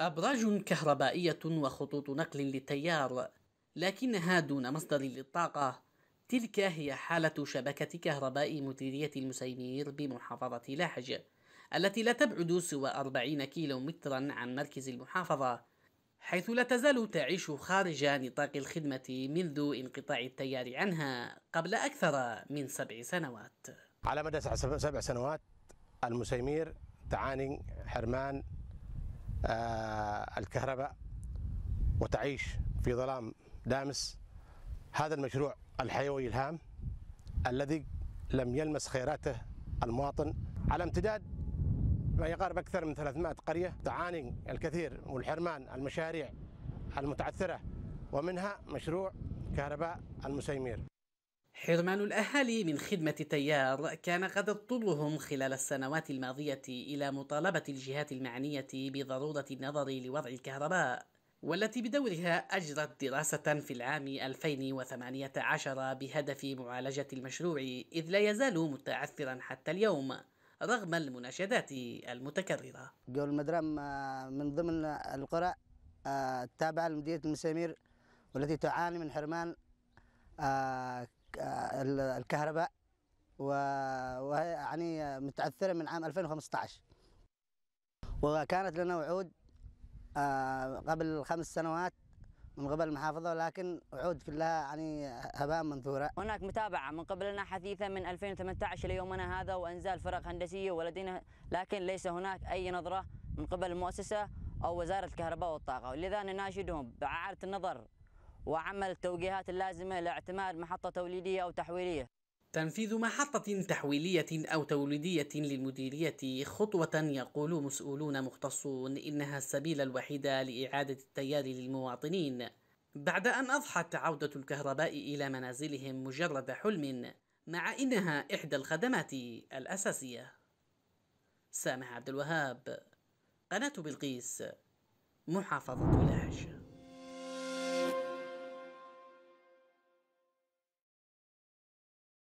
أبراج كهربائية وخطوط نقل للتيار لكنها دون مصدر للطاقة تلك هي حالة شبكة كهرباء مديرية المسيمير بمحافظة لحج التي لا تبعد سوى 40 كيلو مترا عن مركز المحافظة حيث لا تزال تعيش خارج نطاق الخدمة منذ انقطاع التيار عنها قبل أكثر من سبع سنوات على مدى سبع سنوات المسيمير تعاني حرمان آه، الكهرباء وتعيش في ظلام دامس هذا المشروع الحيوي الهام الذي لم يلمس خيراته المواطن على امتداد ما يقارب أكثر من 300 قرية تعاني الكثير والحرمان المشاريع المتعثرة ومنها مشروع كهرباء المسيمير حرمان الأهالي من خدمة التيار كان قد اضطرهم خلال السنوات الماضية إلى مطالبة الجهات المعنية بضرورة النظر لوضع الكهرباء والتي بدورها أجرت دراسة في العام 2018 بهدف معالجة المشروع إذ لا يزال متعثرا حتى اليوم رغم المناشدات المتكررة قول المدرم من ضمن القرى آه، التابعة لمديرية المسامير والتي تعاني من حرمان آه، الكهرباء ويعني متعثره من عام 2015 وكانت لنا وعود آه، قبل خمس سنوات من قبل المحافظة ولكن وعود كلها يعني هباء منثورة هناك متابعة من قبلنا حثيثة من 2018 ليومنا هذا وإنزال فرق هندسية ولدينا لكن ليس هناك أي نظرة من قبل المؤسسة أو وزارة الكهرباء والطاقة ولذا نناشدهم بإعادة النظر وعمل التوجيهات اللازمة لاعتماد محطة توليدية أو تحويلية تنفيذ محطة تحويلية أو توليدية للمديرية خطوة يقول مسؤولون مختصون إنها السبيل الوحيد لإعادة التيار للمواطنين بعد أن أضحت عودة الكهرباء إلى منازلهم مجرد حلم مع إنها إحدى الخدمات الأساسية سامح عبد الوهاب قناة بلقيس محافظة الله